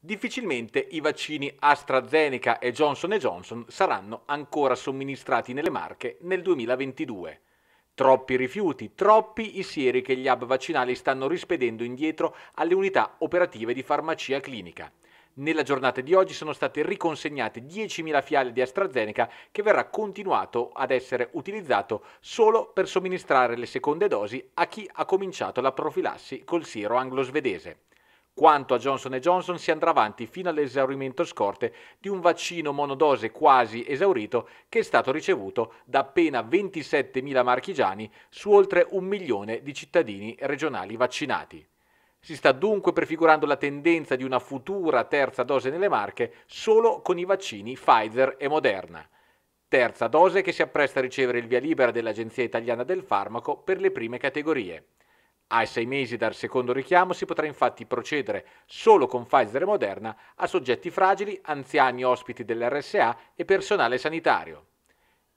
difficilmente i vaccini AstraZeneca e Johnson Johnson saranno ancora somministrati nelle Marche nel 2022. Troppi rifiuti, troppi i sieri che gli hub vaccinali stanno rispedendo indietro alle unità operative di farmacia clinica. Nella giornata di oggi sono state riconsegnate 10.000 fiale di AstraZeneca che verrà continuato ad essere utilizzato solo per somministrare le seconde dosi a chi ha cominciato la profilassi col siero anglo-svedese. Quanto a Johnson Johnson si andrà avanti fino all'esaurimento scorte di un vaccino monodose quasi esaurito che è stato ricevuto da appena 27.000 marchigiani su oltre un milione di cittadini regionali vaccinati. Si sta dunque prefigurando la tendenza di una futura terza dose nelle Marche solo con i vaccini Pfizer e Moderna. Terza dose che si appresta a ricevere il via libera dell'Agenzia Italiana del Farmaco per le prime categorie. Ai sei mesi dal secondo richiamo si potrà infatti procedere solo con Pfizer e Moderna a soggetti fragili, anziani ospiti dell'RSA e personale sanitario.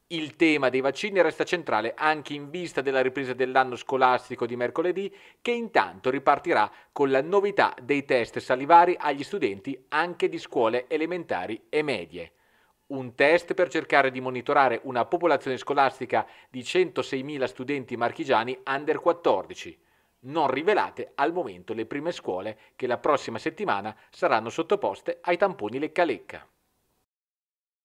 Il tema dei vaccini resta centrale anche in vista della ripresa dell'anno scolastico di mercoledì, che intanto ripartirà con la novità dei test salivari agli studenti anche di scuole elementari e medie un test per cercare di monitorare una popolazione scolastica di 106.000 studenti marchigiani under 14 non rivelate al momento le prime scuole che la prossima settimana saranno sottoposte ai tamponi lecca-lecca.